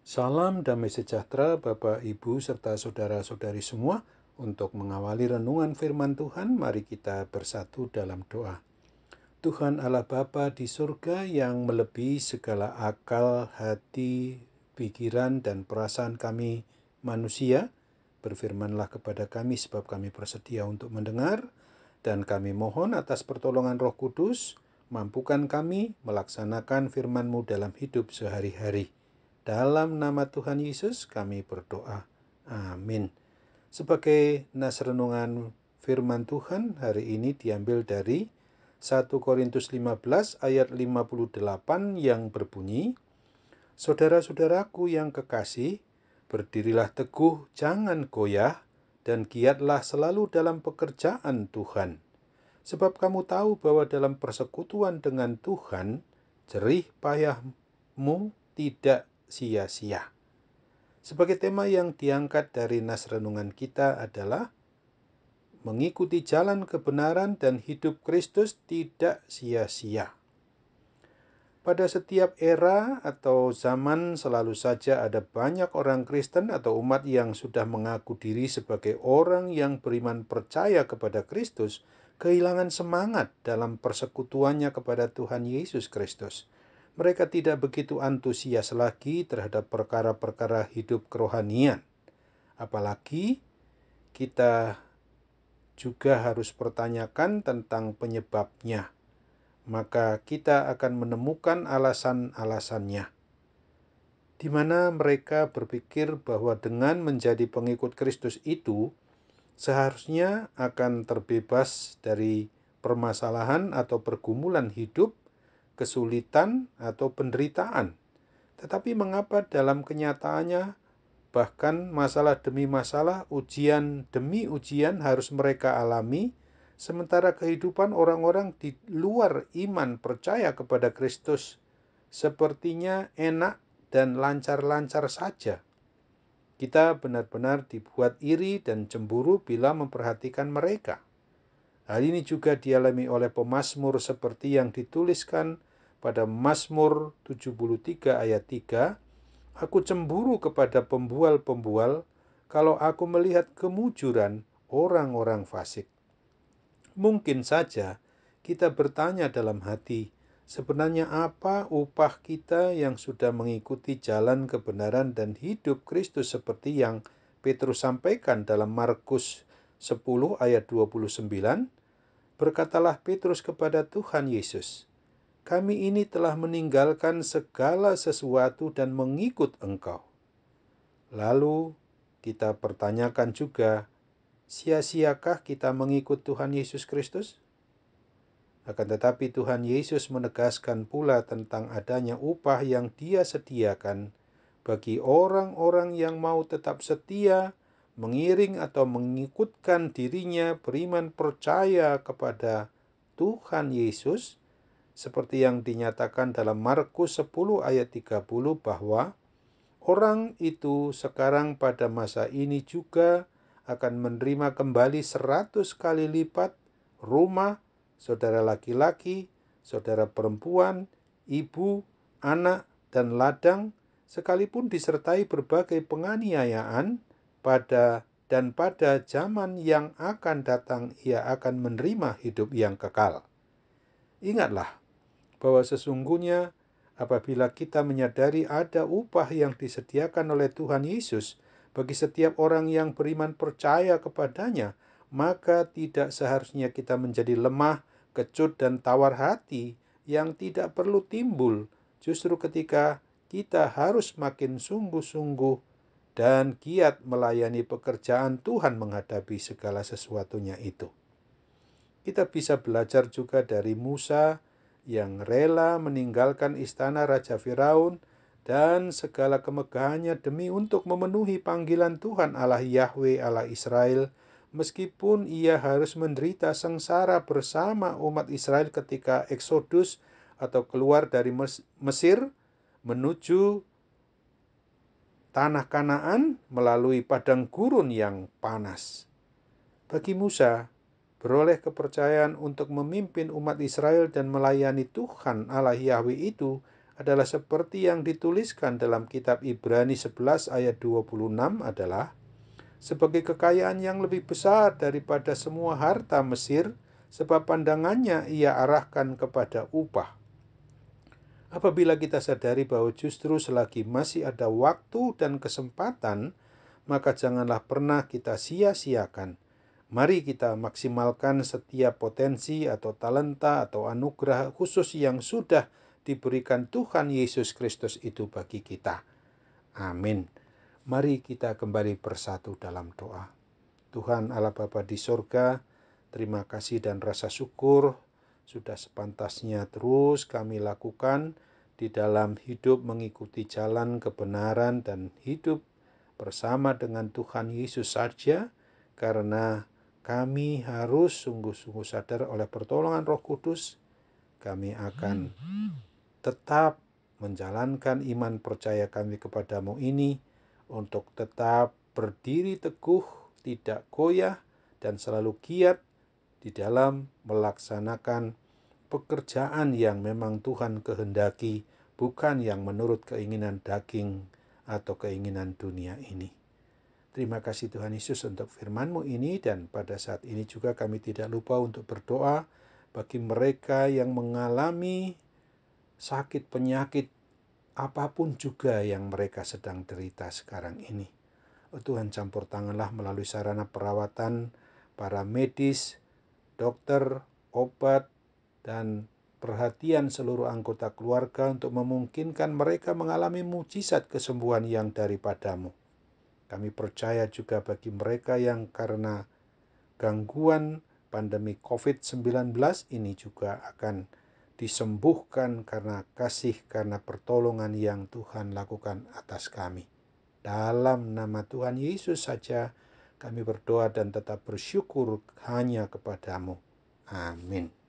Salam damai sejahtera Bapak, Ibu, serta saudara-saudari semua. Untuk mengawali renungan firman Tuhan, mari kita bersatu dalam doa. Tuhan Allah Bapa di surga yang melebihi segala akal, hati, pikiran, dan perasaan kami manusia, berfirmanlah kepada kami sebab kami bersedia untuk mendengar, dan kami mohon atas pertolongan roh kudus, mampukan kami melaksanakan firman-Mu dalam hidup sehari-hari. Dalam nama Tuhan Yesus kami berdoa. Amin. Sebagai nas renungan firman Tuhan hari ini diambil dari 1 Korintus 15 ayat 58 yang berbunyi, Saudara-saudaraku yang kekasih, berdirilah teguh, jangan goyah, dan giatlah selalu dalam pekerjaan Tuhan. Sebab kamu tahu bahwa dalam persekutuan dengan Tuhan, jerih payahmu tidak sia-sia. Sebagai tema yang diangkat dari nas renungan kita adalah mengikuti jalan kebenaran dan hidup Kristus tidak sia-sia. Pada setiap era atau zaman selalu saja ada banyak orang Kristen atau umat yang sudah mengaku diri sebagai orang yang beriman percaya kepada Kristus, kehilangan semangat dalam persekutuannya kepada Tuhan Yesus Kristus mereka tidak begitu antusias lagi terhadap perkara-perkara hidup kerohanian. Apalagi kita juga harus pertanyakan tentang penyebabnya, maka kita akan menemukan alasan-alasannya. Di mana mereka berpikir bahwa dengan menjadi pengikut Kristus itu seharusnya akan terbebas dari permasalahan atau pergumulan hidup kesulitan atau penderitaan. Tetapi mengapa dalam kenyataannya bahkan masalah demi masalah, ujian demi ujian harus mereka alami, sementara kehidupan orang-orang di luar iman percaya kepada Kristus sepertinya enak dan lancar-lancar saja. Kita benar-benar dibuat iri dan cemburu bila memperhatikan mereka. Hal ini juga dialami oleh pemazmur seperti yang dituliskan pada Mazmur 73 ayat 3, Aku cemburu kepada pembual-pembual kalau aku melihat kemujuran orang-orang fasik. Mungkin saja kita bertanya dalam hati, sebenarnya apa upah kita yang sudah mengikuti jalan kebenaran dan hidup Kristus seperti yang Petrus sampaikan dalam Markus 10 ayat 29? Berkatalah Petrus kepada Tuhan Yesus, kami ini telah meninggalkan segala sesuatu dan mengikut engkau. Lalu kita pertanyakan juga, sia-siakah kita mengikut Tuhan Yesus Kristus? Akan tetapi Tuhan Yesus menegaskan pula tentang adanya upah yang dia sediakan bagi orang-orang yang mau tetap setia, mengiring atau mengikutkan dirinya beriman percaya kepada Tuhan Yesus seperti yang dinyatakan dalam Markus 10 ayat 30 bahwa orang itu sekarang pada masa ini juga akan menerima kembali seratus kali lipat rumah, saudara laki-laki, saudara perempuan, ibu, anak, dan ladang, sekalipun disertai berbagai penganiayaan pada dan pada zaman yang akan datang ia akan menerima hidup yang kekal. Ingatlah bahwa sesungguhnya apabila kita menyadari ada upah yang disediakan oleh Tuhan Yesus bagi setiap orang yang beriman percaya kepadanya, maka tidak seharusnya kita menjadi lemah, kecut, dan tawar hati yang tidak perlu timbul justru ketika kita harus makin sungguh-sungguh dan giat melayani pekerjaan Tuhan menghadapi segala sesuatunya itu. Kita bisa belajar juga dari Musa yang rela meninggalkan istana Raja Firaun dan segala kemegahannya demi untuk memenuhi panggilan Tuhan Allah Yahweh Allah Israel, meskipun ia harus menderita sengsara bersama umat Israel ketika eksodus atau keluar dari Mesir menuju tanah Kanaan melalui padang gurun yang panas. Bagi Musa, beroleh kepercayaan untuk memimpin umat Israel dan melayani Tuhan Allah Yahweh itu adalah seperti yang dituliskan dalam kitab Ibrani 11 ayat 26 adalah sebagai kekayaan yang lebih besar daripada semua harta Mesir sebab pandangannya ia arahkan kepada upah. Apabila kita sadari bahwa justru selagi masih ada waktu dan kesempatan, maka janganlah pernah kita sia-siakan Mari kita maksimalkan setiap potensi atau talenta atau anugerah khusus yang sudah diberikan Tuhan Yesus Kristus itu bagi kita. Amin. Mari kita kembali bersatu dalam doa. Tuhan Allah Bapa di sorga, terima kasih dan rasa syukur sudah sepantasnya terus kami lakukan di dalam hidup mengikuti jalan kebenaran dan hidup bersama dengan Tuhan Yesus saja karena kami harus sungguh-sungguh sadar oleh pertolongan Roh Kudus, kami akan tetap menjalankan iman percaya kami kepadamu ini untuk tetap berdiri teguh, tidak goyah, dan selalu giat di dalam melaksanakan pekerjaan yang memang Tuhan kehendaki, bukan yang menurut keinginan daging atau keinginan dunia ini. Terima kasih Tuhan Yesus untuk firman-Mu ini dan pada saat ini juga kami tidak lupa untuk berdoa bagi mereka yang mengalami sakit penyakit apapun juga yang mereka sedang derita sekarang ini. Oh Tuhan campur tanganlah melalui sarana perawatan para medis, dokter, obat, dan perhatian seluruh anggota keluarga untuk memungkinkan mereka mengalami mujizat kesembuhan yang daripadamu. Kami percaya juga bagi mereka yang karena gangguan pandemi COVID-19 ini juga akan disembuhkan karena kasih, karena pertolongan yang Tuhan lakukan atas kami. Dalam nama Tuhan Yesus saja kami berdoa dan tetap bersyukur hanya kepadamu. Amin.